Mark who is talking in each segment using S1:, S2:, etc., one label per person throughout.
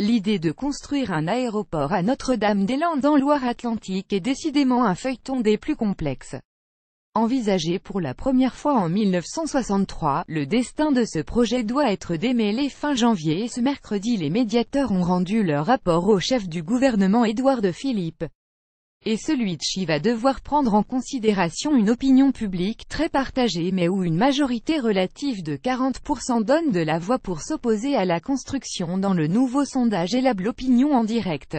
S1: L'idée de construire un aéroport à Notre-Dame-des-Landes en Loire-Atlantique est décidément un feuilleton des plus complexes. Envisagé pour la première fois en 1963, le destin de ce projet doit être démêlé fin janvier et ce mercredi les médiateurs ont rendu leur rapport au chef du gouvernement Édouard de Philippe et celui de Chi va devoir prendre en considération une opinion publique très partagée mais où une majorité relative de 40% donne de la voix pour s'opposer à la construction dans le nouveau sondage la opinion en direct.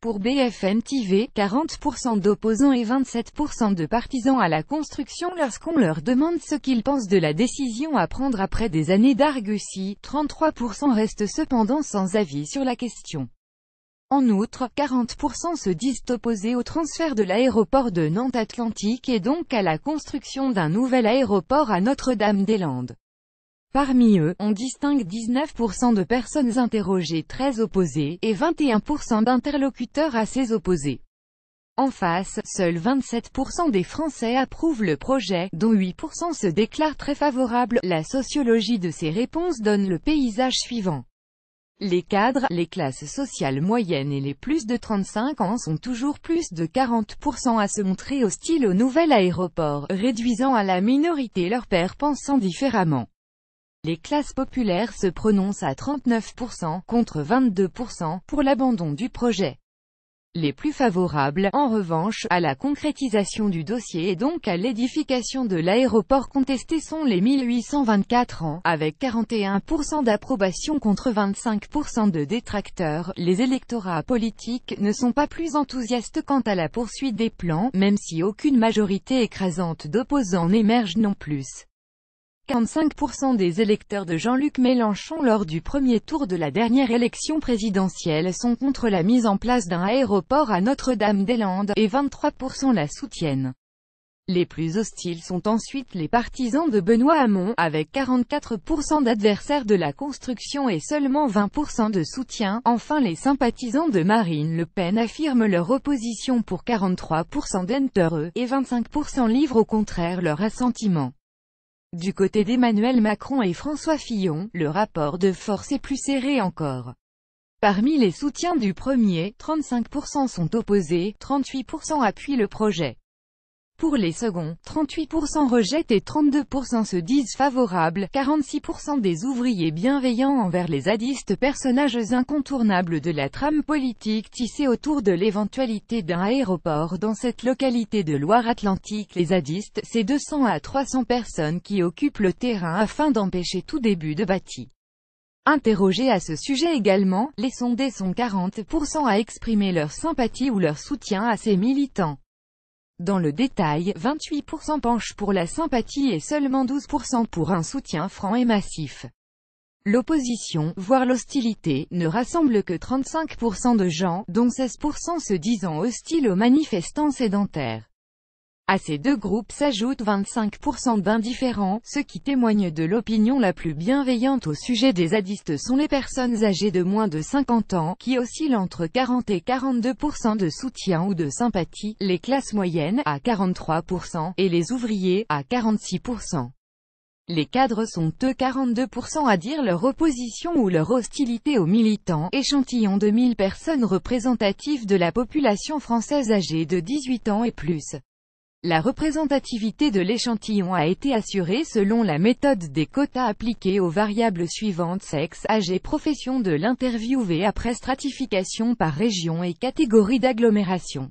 S1: Pour BFM TV, 40% d'opposants et 27% de partisans à la construction lorsqu'on leur demande ce qu'ils pensent de la décision à prendre après des années d'argusie, 33% restent cependant sans avis sur la question. En outre, 40% se disent opposés au transfert de l'aéroport de Nantes Atlantique et donc à la construction d'un nouvel aéroport à Notre-Dame-des-Landes. Parmi eux, on distingue 19% de personnes interrogées très opposées, et 21% d'interlocuteurs assez opposés. En face, seuls 27% des Français approuvent le projet, dont 8% se déclarent très favorables. La sociologie de ces réponses donne le paysage suivant. Les cadres, les classes sociales moyennes et les plus de 35 ans sont toujours plus de 40% à se montrer hostiles au nouvel aéroport, réduisant à la minorité leurs pères pensant différemment. Les classes populaires se prononcent à 39%, contre 22%, pour l'abandon du projet les plus favorables, en revanche, à la concrétisation du dossier et donc à l'édification de l'aéroport contesté sont les 1824 ans, avec 41% d'approbation contre 25% de détracteurs, les électorats politiques ne sont pas plus enthousiastes quant à la poursuite des plans, même si aucune majorité écrasante d'opposants n'émerge non plus. 45% des électeurs de Jean-Luc Mélenchon lors du premier tour de la dernière élection présidentielle sont contre la mise en place d'un aéroport à Notre-Dame-des-Landes, et 23% la soutiennent. Les plus hostiles sont ensuite les partisans de Benoît Hamon, avec 44% d'adversaires de la construction et seulement 20% de soutien. Enfin les sympathisants de Marine Le Pen affirment leur opposition pour 43% d'entre eux, et 25% livrent au contraire leur assentiment. Du côté d'Emmanuel Macron et François Fillon, le rapport de force est plus serré encore. Parmi les soutiens du premier, 35% sont opposés, 38% appuient le projet. Pour les seconds, 38% rejettent et 32% se disent favorables, 46% des ouvriers bienveillants envers les zadistes personnages incontournables de la trame politique tissée autour de l'éventualité d'un aéroport dans cette localité de Loire-Atlantique. Les zadistes, c'est 200 à 300 personnes qui occupent le terrain afin d'empêcher tout début de bâti. Interrogés à ce sujet également, les sondés sont 40% à exprimer leur sympathie ou leur soutien à ces militants. Dans le détail, 28% penchent pour la sympathie et seulement 12% pour un soutien franc et massif. L'opposition, voire l'hostilité, ne rassemble que 35% de gens, dont 16% se disant hostiles aux manifestants sédentaires. À ces deux groupes s'ajoutent 25% d'indifférents, ce qui témoigne de l'opinion la plus bienveillante au sujet des zadistes sont les personnes âgées de moins de 50 ans, qui oscillent entre 40 et 42% de soutien ou de sympathie, les classes moyennes, à 43%, et les ouvriers, à 46%. Les cadres sont eux 42% à dire leur opposition ou leur hostilité aux militants, échantillon de 1000 personnes représentatives de la population française âgée de 18 ans et plus. La représentativité de l'échantillon a été assurée selon la méthode des quotas appliqués aux variables suivantes sexe, âge et profession de l'interviewé après stratification par région et catégorie d'agglomération.